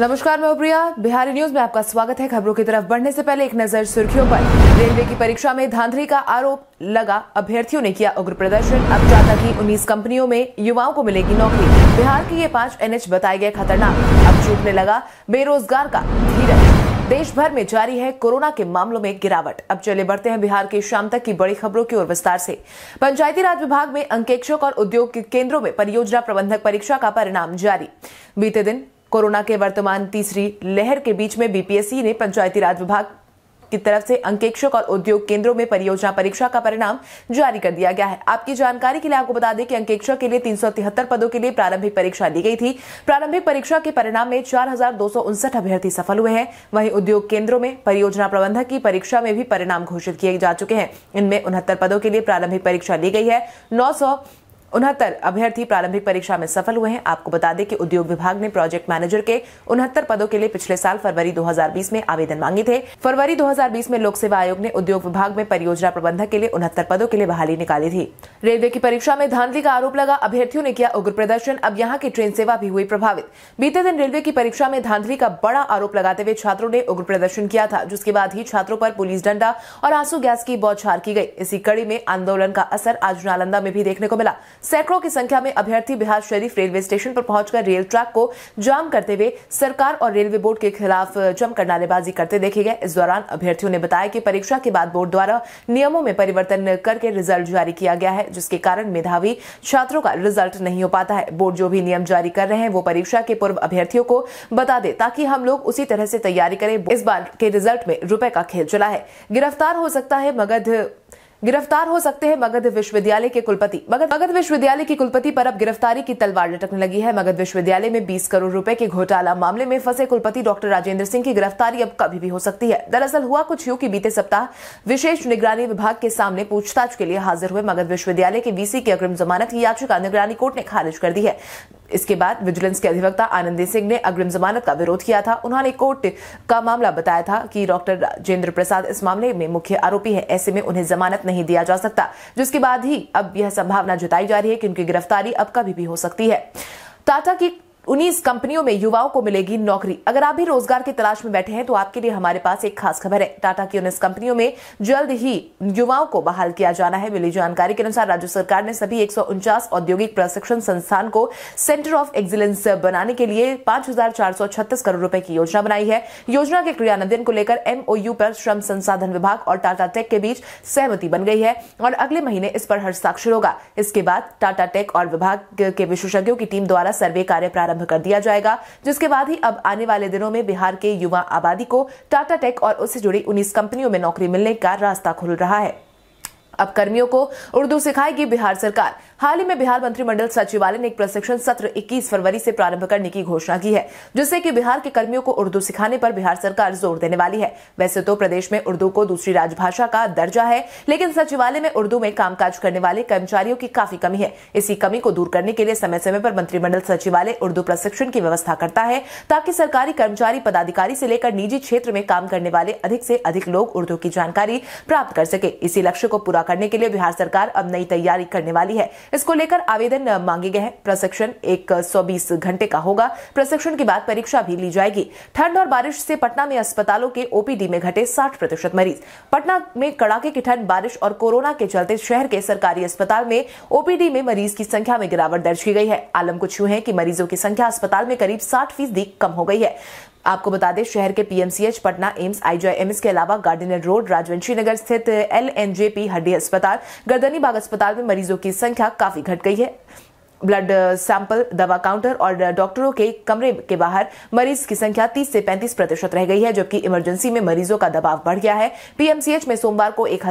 नमस्कार मैं उप्रिया बिहारी न्यूज में आपका स्वागत है खबरों की तरफ बढ़ने से पहले एक नजर सुर्खियों पर रेलवे की परीक्षा में धांधली का आरोप लगा अभ्यर्थियों ने किया उग्र प्रदर्शन अब जाता की उन्नीस कंपनियों में युवाओं को मिलेगी नौकरी बिहार के ये पांच एनएच बताए गए खतरनाक अब चूटने लगा बेरोजगार का धीरज देश भर में जारी है कोरोना के मामलों में गिरावट अब चले बढ़ते हैं बिहार के शाम तक की बड़ी खबरों की ओर विस्तार से पंचायती राज विभाग में अंकेक्षक और उद्योग केंद्रों में परियोजना प्रबंधक परीक्षा का परिणाम जारी बीते दिन कोरोना के वर्तमान तीसरी लहर के बीच में बीपीएससी ने पंचायती राज विभाग की तरफ से अंकेक्षक और उद्योग केंद्रों में परियोजना परीक्षा का परिणाम जारी कर दिया गया है आपकी जानकारी के लिए आपको बता दें कि अंकेक्षक के लिए तीन पदों के लिए प्रारंभिक परीक्षा ली गई थी प्रारंभिक परीक्षा के परिणाम में चार अभ्यर्थी सफल हुए हैं वहीं उद्योग केंद्रों में परियोजना प्रबंधक की परीक्षा में भी परिणाम घोषित किए जा चुके हैं इनमें उनहत्तर पदों के लिए प्रारंभिक परीक्षा ली गई है नौ उनहत्तर अभ्यर्थी प्रारंभिक परीक्षा में सफल हुए हैं आपको बता दें कि उद्योग विभाग ने प्रोजेक्ट मैनेजर के उनहत्तर पदों के लिए पिछले साल फरवरी 2020 में आवेदन मांगे थे फरवरी 2020 में लोक सेवा आयोग ने उद्योग विभाग में परियोजना प्रबंधक के लिए उनहत्तर पदों के लिए बहाली निकाली थी रेलवे की परीक्षा में धांधली का आरोप लगा अभ्यर्थियों ने किया उग्र प्रदर्शन अब यहाँ की ट्रेन सेवा भी हुई प्रभावित बीते दिन रेलवे की परीक्षा में धांधली का बड़ा आरोप लगाते हुए छात्रों ने उग्र प्रदर्शन किया था जिसके बाद ही छात्रों पर पुलिस डंडा और आंसू गैस की बौछार की गई इसी कड़ी में आंदोलन का असर आज नालंदा में भी देखने को मिला सैकड़ों की संख्या में अभ्यर्थी बिहार शरीफ रेलवे स्टेशन पर पहुंचकर रेल ट्रैक को जाम करते हुए सरकार और रेलवे बोर्ड के खिलाफ जमकर नारेबाजी करते देखे गए इस दौरान अभ्यर्थियों ने बताया कि परीक्षा के बाद बोर्ड द्वारा नियमों में परिवर्तन करके रिजल्ट जारी किया गया है जिसके कारण मेधावी छात्रों का रिजल्ट नहीं हो पाता है बोर्ड जो भी नियम जारी कर रहे हैं वो परीक्षा के पूर्व अभ्यर्थियों को बता दे ताकि हम लोग उसी तरह से तैयारी करें इस बार के रिजल्ट में रूपये का खेल चला है गिरफ्तार हो सकता है मगध गिरफ्तार हो सकते हैं मगध विश्वविद्यालय के कुलपति मगध मगध विश्वविद्यालय के कुलपति पर अब गिरफ्तारी की तलवार लटकने लगी है मगध विश्वविद्यालय में 20 करोड़ रुपए के घोटाला मामले में फंसे कुलपति डॉक्टर राजेंद्र सिंह की गिरफ्तारी अब कभी भी हो सकती है दरअसल हुआ कुछ यूं कि बीते सप्ताह विशेष निगरानी विभाग के सामने पूछताछ के लिए हाजिर हुए मगध विश्वविद्यालय के वीसी की अग्रिम जमानत की याचिका निगरानी कोर्ट ने खारिज कर दी है इसके बाद विजिलेंस के अधिवक्ता आनंदी सिंह ने अग्रिम जमानत का विरोध किया था उन्होंने कोर्ट का मामला बताया था कि डॉक्टर राजेंद्र प्रसाद इस मामले में मुख्य आरोपी है ऐसे में उन्हें जमानत नहीं दिया जा सकता जिसके बाद ही अब यह संभावना जताई जा रही है कि उनकी गिरफ्तारी अब कभी भी हो सकती है टाटा की उन्नीस कंपनियों में युवाओं को मिलेगी नौकरी अगर आप भी रोजगार की तलाश में बैठे हैं तो आपके लिए हमारे पास एक खास खबर है टाटा की उन्नीस कंपनियों में जल्द ही युवाओं को बहाल किया जाना है मिली जानकारी के अनुसार राज्य सरकार ने सभी एक औद्योगिक प्रशिक्षण संस्थान को सेंटर ऑफ एक्सीलेंस बनाने के लिए पांच करोड़ रूपये की योजना बनाई है योजना के क्रियान्वयन को लेकर एमओयू पर श्रम संसाधन विभाग और टाटा टेक के बीच सहमति बन गई है और अगले महीने इस पर हस्ताक्षर होगा इसके बाद टाटा टेक और विभाग के विशेषज्ञों की टीम द्वारा सर्वे कार्य प्रारंभ प्रारंभ कर दिया जाएगा जिसके बाद ही अब आने वाले दिनों में बिहार के युवा आबादी को टाटा टेक और उससे जुड़ी उन्नीस कंपनियों में नौकरी मिलने का रास्ता खुल रहा है अब कर्मियों को उर्दू सिखाएगी बिहार सरकार हाल ही में बिहार मंत्रिमंडल सचिवालय ने एक प्रशिक्षण सत्र 21 फरवरी से प्रारंभ करने की घोषणा की है जिससे कि बिहार के कर्मियों को उर्दू सिखाने पर बिहार सरकार जोर देने वाली है वैसे तो प्रदेश में उर्दू को दूसरी राजभाषा का दर्जा है लेकिन सचिवालय में उर्दू में कामकाज करने वाले कर्मचारियों की काफी कमी है इसी कमी को दूर करने के लिए समय समय पर मंत्रिमंडल सचिवालय उर्दू प्रशिक्षण की व्यवस्था करता है ताकि सरकारी कर्मचारी पदाधिकारी से लेकर निजी क्षेत्र में काम करने वाले अधिक से अधिक लोग उर्दू की जानकारी प्राप्त कर सके इसी लक्ष्य को पूरा करने के लिए बिहार सरकार अब नई तैयारी करने वाली है इसको लेकर आवेदन मांगे गए हैं प्रशिक्षण एक घंटे का होगा प्रशिक्षण के बाद परीक्षा भी ली जाएगी ठंड और बारिश से पटना में अस्पतालों के ओपीडी में घटे साठ प्रतिशत मरीज पटना में कड़ाके की ठंड बारिश और कोरोना के चलते शहर के सरकारी अस्पताल में ओपीडी में मरीज की संख्या में गिरावट दर्ज की गई है आलम कुछ यूं है कि मरीजों की संख्या अस्पताल में करीब साठ फीसदी कम हो गई है आपको बता दें शहर के पीएमसीएच पटना एम्स आईजीआईएमएस के अलावा गार्डिनर रोड राजवंशी नगर स्थित एलएनजेपी हड्डी अस्पताल गर्दनी बाग अस्पताल में मरीजों की संख्या काफी घट गई है ब्लड सैंपल दवा काउंटर और डॉक्टरों के कमरे के बाहर मरीज की संख्या 30 से 35 प्रतिशत रह गई है जबकि इमरजेंसी में मरीजों का दबाव बढ़ गया है पीएमसीएच में सोमवार को एक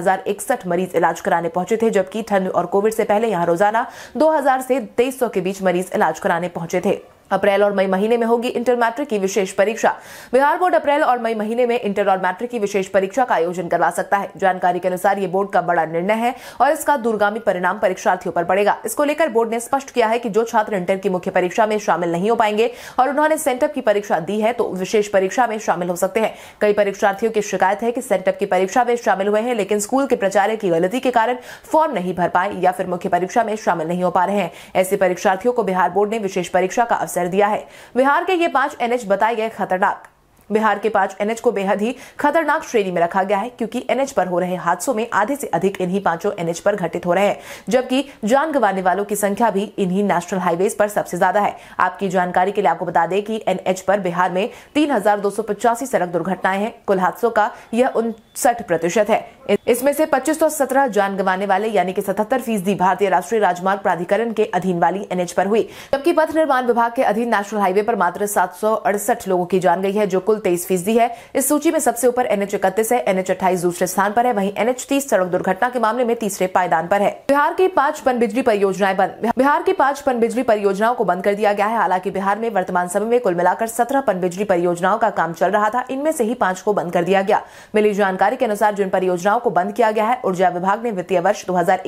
मरीज इलाज कराने पहुंचे थे जबकि ठंड और कोविड से पहले यहां रोजाना 2000 से 2300 के बीच मरीज इलाज कराने पहुंचे थे अप्रैल और मई महीने में होगी इंटर मैट्रिक की विशेष परीक्षा बिहार बोर्ड अप्रैल और मई महीने में इंटर और मैट्रिक की विशेष परीक्षा का आयोजन करवा सकता है जानकारी के अनुसार ये बोर्ड का बड़ा निर्णय है और इसका दूरगामी परिणाम परीक्षार्थियों पर पड़ेगा इसको लेकर बोर्ड ने स्पष्ट किया है कि जो छात्र इंटर की मुख्य परीक्षा में शामिल नहीं हो पाएंगे और उन्होंने सेंटअप की परीक्षा दी है तो विशेष परीक्षा में शामिल हो सकते हैं कई परीक्षार्थियों की शिकायत है कि सेंटअप की परीक्षा में शामिल हुए हैं लेकिन स्कूल के प्रचार्य की गलती के कारण फॉर्म नहीं भर पाए या फिर मुख्य परीक्षा में शामिल नहीं हो पा रहे हैं ऐसे परीक्षार्थियों को बिहार बोर्ड ने विशेष परीक्षा का अवसर असर दिया है बिहार के ये पांच एनएच बताए गए खतरनाक बिहार के पांच एनएच को बेहद ही खतरनाक श्रेणी में रखा गया है क्योंकि एनएच पर हो रहे हादसों में आधे से अधिक इन्हीं पांचों एनएच पर घटित हो रहे हैं जबकि जान गंवाने वालों की संख्या भी इन्हीं नेशनल हाईवे पर सबसे ज्यादा है आपकी जानकारी के लिए आपको बता दें कि एनएच पर बिहार में तीन सड़क दुर्घटनाएं हैं कुल हादसों का यह उनसठ प्रतिशत है इसमें से सत्रह जान गंवाने वाले यानी कि सतहत्तर फीसदी भारतीय राष्ट्रीय राजमार्ग प्राधिकरण के अधीन वाली एनएच पर हुई जबकि पथ निर्माण विभाग के अधीन नेशनल हाईवे पर मात्र सात लोगों की जान गई है जो कुल कुल तेईस फीसदी है इस सूची में सबसे ऊपर एनएच इकतीस है एनएच अट्ठाईस दूसरे स्थान पर है वहीं एनएच तीस सड़क दुर्घटना के मामले में तीसरे पायदान पर है बिहार की पांच पन बिजली परियोजनाएं बंद बिहार की पांच पन बिजली परियोजनाओं को बंद कर दिया गया है हालांकि बिहार में वर्तमान समय में कुल मिलाकर सत्रह पन बिजली परियोजनाओं का काम चल रहा था इनमें से ही पांच को बंद कर दिया गया मिली जानकारी के अनुसार जिन परियोजनाओं को बंद किया गया है ऊर्जा विभाग ने वित्तीय वर्ष दो हजार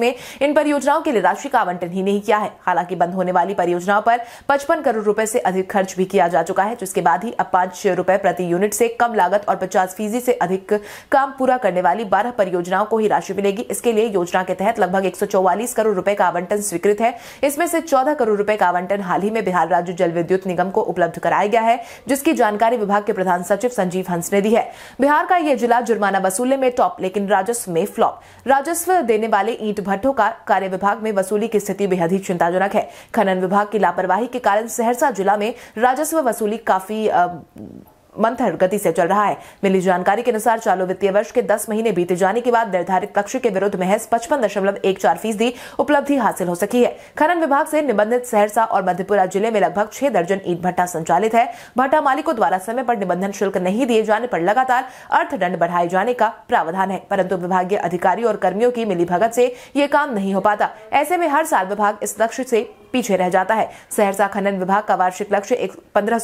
में इन परियोजनाओं के लिए राशि का आवंटन ही नहीं किया है हालांकि बंद होने वाली परियोजनाओं पर पचपन करोड़ रूपये से अधिक खर्च भी किया जा चुका है जिसके बाद ही अब पांच रुपए प्रति यूनिट से कम लागत और पचास फीसदी से अधिक काम पूरा करने वाली बारह परियोजनाओं को ही राशि मिलेगी इसके लिए योजना के तहत लगभग एक करोड़ रूपये का आवंटन स्वीकृत है इसमें से चौदह करोड़ रूपये का आवंटन हाल ही में बिहार राज्य जल विद्युत निगम को उपलब्ध कराया गया है जिसकी जानकारी विभाग के प्रधान सचिव संजीव हंस ने दी है बिहार का यह जिला जुर्माना वसूले में टॉप लेकिन राजस्व में फ्लॉप राजस्व देने वाले ईट भट्टों का कार्य विभाग में वसूली की स्थिति बेहद ही चिंताजनक है खनन विभाग की लापरवाही के कारण सहरसा जिला में राजस्व वसूली काफी मंथर गति से चल रहा है मिली जानकारी के अनुसार चालू वित्तीय वर्ष के 10 महीने बीते जाने के बाद निर्धारित लक्ष्य के विरुद्ध महज पचपन दशमलव एक चार फीसदी उपलब्धि हासिल हो सकी है खनन विभाग से निबंधित सहरसा और मधेपुरा जिले में लगभग छह दर्जन ईट भट्टा संचालित है भट्टा मालिकों द्वारा समय पर निबंधन शुल्क नहीं दिए जाने पर लगातार अर्थदंड बढ़ाए जाने का प्रावधान है परंतु विभागीय अधिकारी और कर्मियों की भगत से ये काम नहीं हो पाता ऐसे में हर साल विभाग इस लक्ष्य से पीछे रह जाता है सहरसा खनन विभाग का वार्षिक लक्ष्य पंद्रह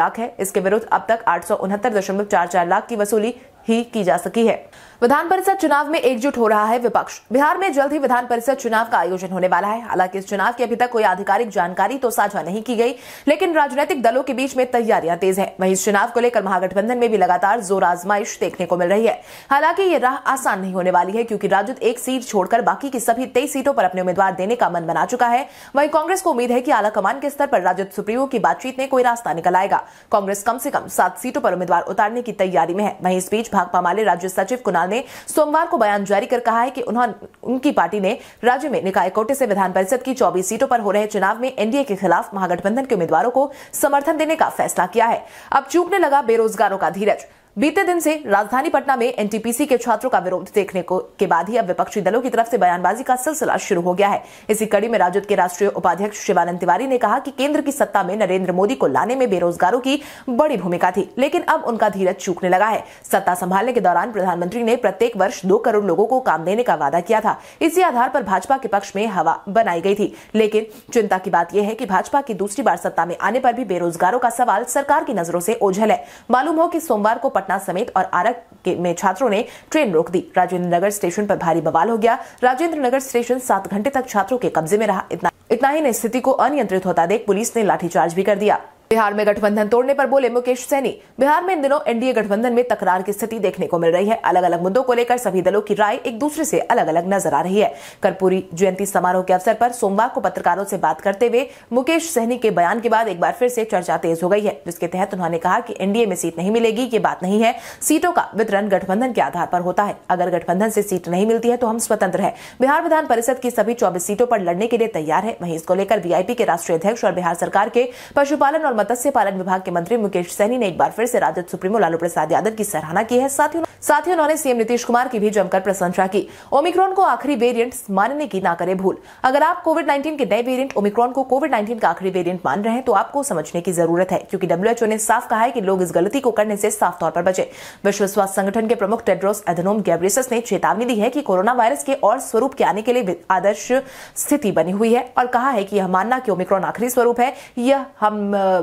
लाख है इसके विरुद्ध अब तक आठ लाख की वसूली ही की जा सकी है विधान परिषद चुनाव में एकजुट हो रहा है विपक्ष बिहार में जल्द ही विधान परिषद चुनाव का आयोजन होने वाला है हालांकि इस चुनाव की अभी तक कोई आधिकारिक जानकारी तो साझा नहीं की गई लेकिन राजनीतिक दलों के बीच में तैयारियां तेज है वहीं इस चुनाव को लेकर महागठबंधन में भी लगातार जोर आजमाइश देखने को मिल रही है हालांकि ये राह आसान नहीं होने वाली है क्योंकि राजद एक सीट छोड़कर बाकी की सभी तेईस सीटों पर अपने उम्मीदवार देने का मन बना चुका है वहीं कांग्रेस को उम्मीद है की आला कमान के स्तर पर राजद सुप्रीमो की बातचीत में कोई रास्ता निकल आएगा कांग्रेस कम से कम सात सीटों पर उम्मीदवार उतारने की तैयारी में है वहीं इस बीच भाकपा माले राज्य सचिव कुणाल ने सोमवार को बयान जारी कर कहा है कि उन्होंने उनकी पार्टी ने राज्य में निकाय कोटे से विधान परिषद की चौबीस सीटों पर हो रहे चुनाव में एनडीए के खिलाफ महागठबंधन के उम्मीदवारों को समर्थन देने का फैसला किया है अब चूकने लगा बेरोजगारों का धीरज बीते दिन से राजधानी पटना में एनटीपीसी के छात्रों का विरोध देखने को के बाद ही अब विपक्षी दलों की तरफ से बयानबाजी का सिलसिला शुरू हो गया है इसी कड़ी में राजद के राष्ट्रीय उपाध्यक्ष शिवानंद तिवारी ने कहा कि केंद्र की सत्ता में नरेंद्र मोदी को लाने में बेरोजगारों की बड़ी भूमिका थी लेकिन अब उनका धीरज चूकने लगा है सत्ता संभालने के दौरान प्रधानमंत्री ने प्रत्येक वर्ष दो करोड़ लोगों को काम देने का वादा किया था इसी आधार पर भाजपा के पक्ष में हवा बनाई गई थी लेकिन चिंता की बात यह है कि भाजपा की दूसरी बार सत्ता में आने पर भी बेरोजगारों का सवाल सरकार की नजरों से ओझल है मालूम हो कि सोमवार को पटना समेत और आरग में छात्रों ने ट्रेन रोक दी राजेंद्र नगर स्टेशन पर भारी बवाल हो गया राजेंद्र नगर स्टेशन सात घंटे तक छात्रों के कब्जे में रहा इतना इतना ही ने स्थिति को अनियंत्रित होता देख पुलिस ने लाठीचार्ज भी कर दिया बिहार में गठबंधन तोड़ने पर बोले मुकेश सैनी बिहार में इन दिनों एनडीए गठबंधन में तकरार की स्थिति देखने को मिल रही है अलग अलग मुद्दों को लेकर सभी दलों की राय एक दूसरे से अलग अलग नजर आ रही है कर्पूरी जयंती समारोह के अवसर पर सोमवार को पत्रकारों से बात करते हुए मुकेश सहनी के बयान के बाद एक बार फिर से चर्चा तेज हो गई है जिसके तहत उन्होंने कहा कि एनडीए में सीट नहीं मिलेगी ये बात नहीं है सीटों का वितरण गठबंधन के आधार पर होता है अगर गठबंधन से सीट नहीं मिलती है तो हम स्वतंत्र है बिहार विधान परिषद की सभी चौबीस सीटों पर लड़ने के लिए तैयार है वहीं इसको लेकर वीआईपी के राष्ट्रीय अध्यक्ष और बिहार सरकार के पशुपालन और मत्स्य पालन विभाग के मंत्री मुकेश सहनी ने एक बार फिर से राजद सुप्रीमो लालू प्रसाद यादव की सराहना की है साथ ही साथ ही उन्होंने सीएम नीतीश कुमार की भी जमकर प्रशंसा की ओमिक्रॉन को आखिरी वेरियंट मानने की ना करे भूल अगर आप कोविड नाइन्टीन के नए वेरियंट ओमिक्रॉन को कोविड नाइन्टीन का आखिरी वेरियंट मान रहे हैं तो आपको समझने की जरूरत है क्योंकि डब्ल्यूएचओ ने साफ कहा है कि लोग इस गलती को करने से साफ तौर पर बचे विश्व स्वास्थ्य संगठन के प्रमुख टेड्रोस एधनोम गैब्रेसस ने चेतावनी दी है कि कोरोना वायरस के और स्वरूप के आने के लिए आदर्श स्थिति बनी हुई है और कहा है कि यह मानना कि ओमिक्रॉन आखिरी स्वरूप है यह हम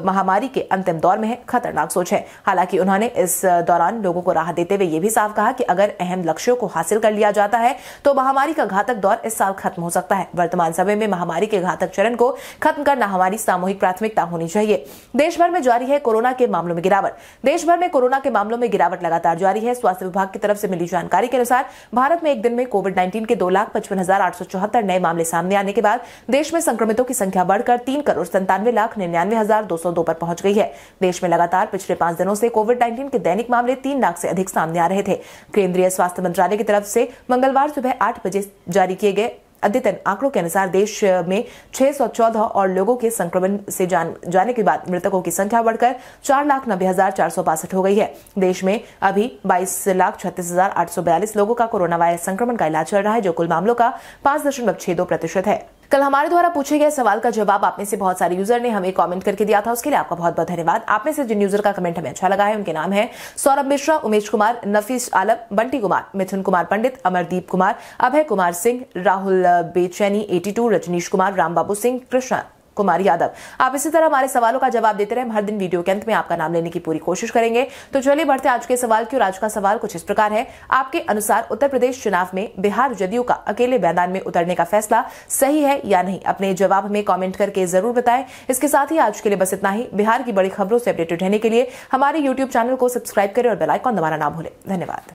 महामारी के अंतिम दौर में है खतरनाक सोच है हालांकि उन्होंने इस दौरान लोगों को राहत देते हुए ये भी साफ कहा कि अगर अहम लक्ष्यों को हासिल कर लिया जाता है तो महामारी का घातक दौर इस साल खत्म हो सकता है वर्तमान समय में महामारी के घातक चरण को खत्म करना हमारी सामूहिक प्राथमिकता होनी चाहिए देश भर में जारी है कोरोना के मामलों में गिरावट देश भर में कोरोना के मामलों में गिरावट लगातार जारी है स्वास्थ्य विभाग की तरफ से मिली जानकारी के अनुसार भारत में एक दिन में कोविड नाइन्टीन के दो लाख पचपन हजार आठ सौ चौहत्तर नए मामले सामने आने के बाद देश में संक्रमितों की संख्या बढ़कर तीन करोड़ संतानवे लाख निन्यानवे हजार दो सौ करोड़ पर पहुंच गई है देश में लगातार पिछले पांच दिनों से कोविड नाइन्टीन के दैनिक मामले तीन लाख से अधिक सामने आ रहे थे केंद्रीय स्वास्थ्य मंत्रालय की तरफ से मंगलवार सुबह आठ बजे जारी किए गए अद्यतन आंकड़ों के अनुसार देश में 614 और लोगों के संक्रमण से जान, जाने के बाद मृतकों की संख्या बढ़कर चार लाख नब्बे हजार चार सौ बासठ हो गई है देश में अभी बाईस लाख छत्तीस हजार आठ सौ बयालीस लोगों का कोरोना वायरस संक्रमण का इलाज चल रहा है जो कुल मामलों का पांच दशमलव छह दो प्रतिशत है कल हमारे द्वारा पूछे गए सवाल का जवाब आप में से बहुत सारे यूजर ने हमें कमेंट करके दिया था उसके लिए आपका बहुत बहुत धन्यवाद आप में से जिन यूजर का कमेंट हमें अच्छा लगा है उनके नाम है सौरभ मिश्रा उमेश कुमार नफीस आलम बंटी कुमार मिथुन कुमार पंडित अमरदीप कुमार अभय कुमार सिंह राहुल बेचैनी एटी रजनीश कुमार रामबाबू सिंह कृष्णा कुमार यादव आप इसी तरह हमारे सवालों का जवाब देते रहे हम हर दिन वीडियो के अंत में आपका नाम लेने की पूरी कोशिश करेंगे तो चलिए बढ़ते आज के सवाल की और आज का सवाल कुछ इस प्रकार है आपके अनुसार उत्तर प्रदेश चुनाव में बिहार जदयू का अकेले मैदान में उतरने का फैसला सही है या नहीं अपने जवाब में कॉमेंट करके जरूर बताएं इसके साथ ही आज के लिए बस इतना ही बिहार की बड़ी खबरों से अपडेटेड रहने के लिए हमारे यूट्यूब चैनल को सब्सक्राइब करें और बेलाइकॉन दबाना ना भूलें धन्यवाद